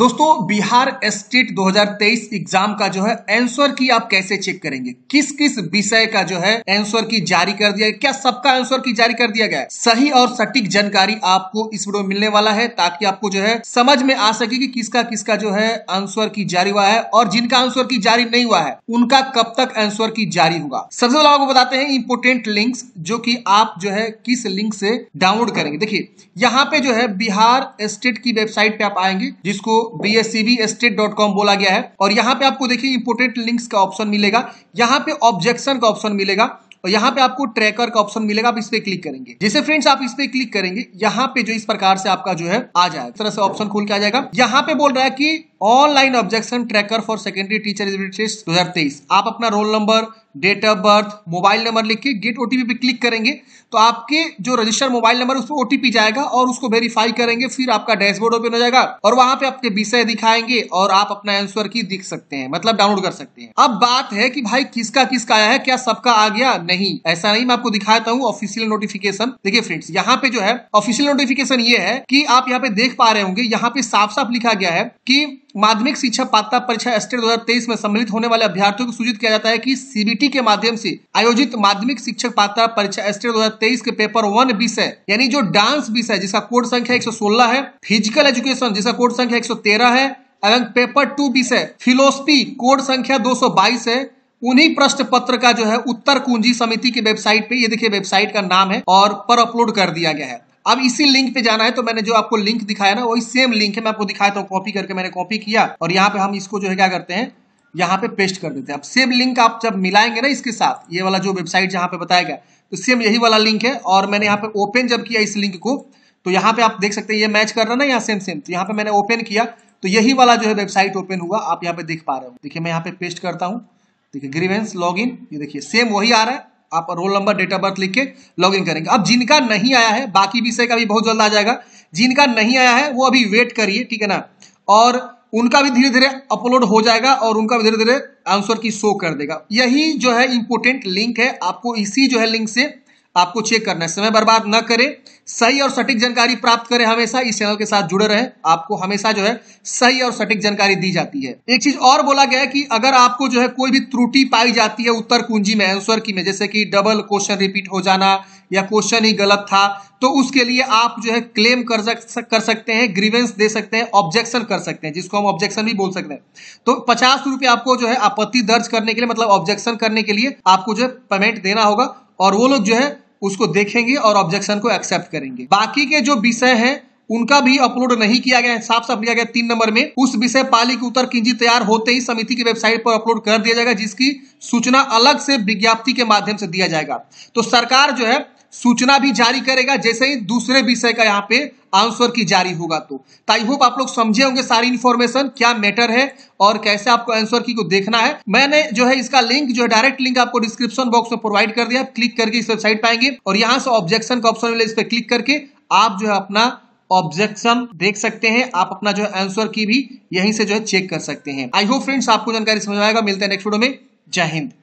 दोस्तों Bihar state 2023 exam का जो है आंसर की आप कैसे चेक करेंगे किस किस विषय का जो है आंसर की जारी कर दिया क्या सबका आंसर की जारी कर दिया गया है सही और सटीक जानकारी आपको इस वीडियो मिलने वाला है ताकि आपको जो है समझ में आ सके कि किसका किसका जो है आंसर की जारी हुआ है और जिनका आंसर की जारी नहीं हुआ है उनका कब तक आंसर की जारी होगा सबसे पहले आपको बताते हैं इंपोर्टेंट लिंक जो की आप जो है किस लिंक से डाउनलोड करेंगे देखिए यहाँ पे जो है बिहार स्टेट की वेबसाइट पे आप आएंगे जिसको B S C B dot com बोला गया है और यहाँ पे आपको देखिए इंपोर्टेंट लिंक्स का ऑप्शन मिलेगा यहाँ पे ऑब्जेक्शन का ऑप्शन मिलेगा और यहाँ पे आपको ट्रैकर का ऑप्शन मिलेगा आप इस पे क्लिक करेंगे जैसे फ्रेंड्स आप इस पे क्लिक करेंगे यहाँ पे जो इस प्रकार से आपका जो है आ जाए इस तरह से ऑप्शन खोल के आ जाएगा यहाँ पे बोल रहा है कि online objection tracker for secondary teacher दो हजार तेईस आप अपना roll number date of birth mobile number लिख के गेट ओटीपी पे क्लिक करेंगे तो आपके जो रजिस्टर मोबाइल नंबर उस पर ओटीपी जाएगा और उसको वेरीफाई करेंगे फिर आपका डैशबोर्ड ओपन हो जाएगा और वहां पे आपके विषय दिखाएंगे और आप अपना आंसर की दिख सकते हैं मतलब डाउनलोड कर सकते हैं अब बात है कि भाई किसका किसका आया है क्या सबका आ गया नहीं ऐसा नहीं मैं आपको दिखाता हूँ ऑफिशियल नोटिफिकेशन देखिये फ्रेंड्स यहाँ पे जो है ऑफिशियल नोटिफिकेशन ये है कि आप यहाँ पे देख पा रहे होंगे यहाँ पे साफ साफ लिखा गया है कि माध्यमिक शिक्षा पात्रता परीक्षा स्टेट दो में सम्मिलित होने वाले अभ्यर्थियों को सूचित किया जाता है कि सीबीटी के माध्यम से आयोजित माध्यमिक शिक्षक पात्रता परीक्षा स्टेट दो के पेपर वन विषय यानी जो डांस विषय जिसका कोड संख्या एक है फिजिकल एजुकेशन जिसका कोड संख्या एक है एवं पेपर टू विषय फिलोसफी कोड संख्या 222 है उन्हीं प्रश्न पत्र का जो है उत्तर कुंजी समिति की वेबसाइट पे ये देखिए वेबसाइट का नाम है और पर अपलोड कर दिया गया है अब इसी लिंक पे जाना है तो मैंने जो आपको लिंक दिखाया ना वही सेम लिंक है मैं आपको दिखाया था तो कॉपी करके मैंने कॉपी किया और यहाँ पे हम इसको जो है क्या करते हैं यहाँ पे पेस्ट कर देते हैं अब सेम लिंक आप जब मिलाएंगे ना इसके साथ ये वाला जो वेबसाइट जहाँ पे बताया गया तो सेम यही वाला लिंक है और मैंने यहाँ पे ओपन जब किया इस लिंक को तो यहाँ पे आप देख सकते हैं ये मैच कर रहा ना यहाँ सेम सेम तो यहाँ पे मैंने ओपन किया तो यही वाला जो है वेबसाइट ओपन हुआ आप यहाँ पे देख पा रहे हो देखिए मैं यहाँ पे पेस्ट करता हूँ देखिए ग्रीवेंस लॉग ये देखिए सेम वही आ रहा है आप roll number date of birth लिख के लॉग इन करेंगे अब जिनका नहीं आया है बाकी विषय का भी बहुत जल्द आ जाएगा जिनका नहीं आया है वो अभी वेट करिए ठीक है ना और उनका भी धीरे धीरे अपलोड हो जाएगा और उनका भी धीरे धीरे आंसर की शो कर देगा यही जो है इंपोर्टेंट लिंक है आपको इसी जो है लिंक से आपको चेक करना है समय बर्बाद न करें सही और सटीक जानकारी प्राप्त करें हमेशा इस चैनल के साथ जुड़े रहे आपको हमेशा जो है सही और सटीक जानकारी दी जाती है एक चीज और बोला गया है कि अगर आपको जो है कोई भी त्रुटि पाई जाती है उत्तर कुंजी में आंसर की में जैसे कि डबल क्वेश्चन रिपीट हो जाना या क्वेश्चन ही गलत था तो उसके लिए आप जो है क्लेम कर सक, कर सकते हैं ग्रीवेंस दे सकते हैं ऑब्जेक्शन कर सकते हैं जिसको हम ऑब्जेक्शन भी बोल सकते हैं तो पचास रुपये आपको जो है आपत्ति दर्ज करने के लिए मतलब ऑब्जेक्शन करने के लिए आपको जो है पेमेंट देना होगा और वो लोग जो है उसको देखेंगे और ऑब्जेक्शन को एक्सेप्ट करेंगे बाकी के जो विषय है उनका भी अपलोड नहीं किया गया है साफ साफ लिया गया तीन नंबर में उस विषय पाली की उत्तर किंजी तैयार होते ही समिति की वेबसाइट पर अपलोड कर दिया जाएगा जिसकी सूचना अलग से विज्ञप्ति के माध्यम से दिया जाएगा तो सरकार जो है सूचना भी जारी करेगा जैसे ही दूसरे विषय का यहाँ पे आंसर की जारी होगा तो आई तो होप आप लोग समझे होंगे सारी इन्फॉर्मेशन क्या मैटर है और कैसे आपको आंसर की को देखना है मैंने जो है इसका लिंक जो है डायरेक्ट लिंक आपको डिस्क्रिप्शन बॉक्स में प्रोवाइड कर दिया क्लिक करके इस वेबसाइट पाएंगे और यहाँ से ऑब्जेक्शन का ऑप्शन मिले इस पर क्लिक करके आप जो है अपना ऑब्जेक्शन देख सकते हैं आप अपना जो है आंसर की भी यहीं से जो है चेक कर सकते हैं आई होप फ्रेंड्स आपको जानकारी समझ आएगा मिलते हैं नेक्स्ट वीडियो में जय हिंद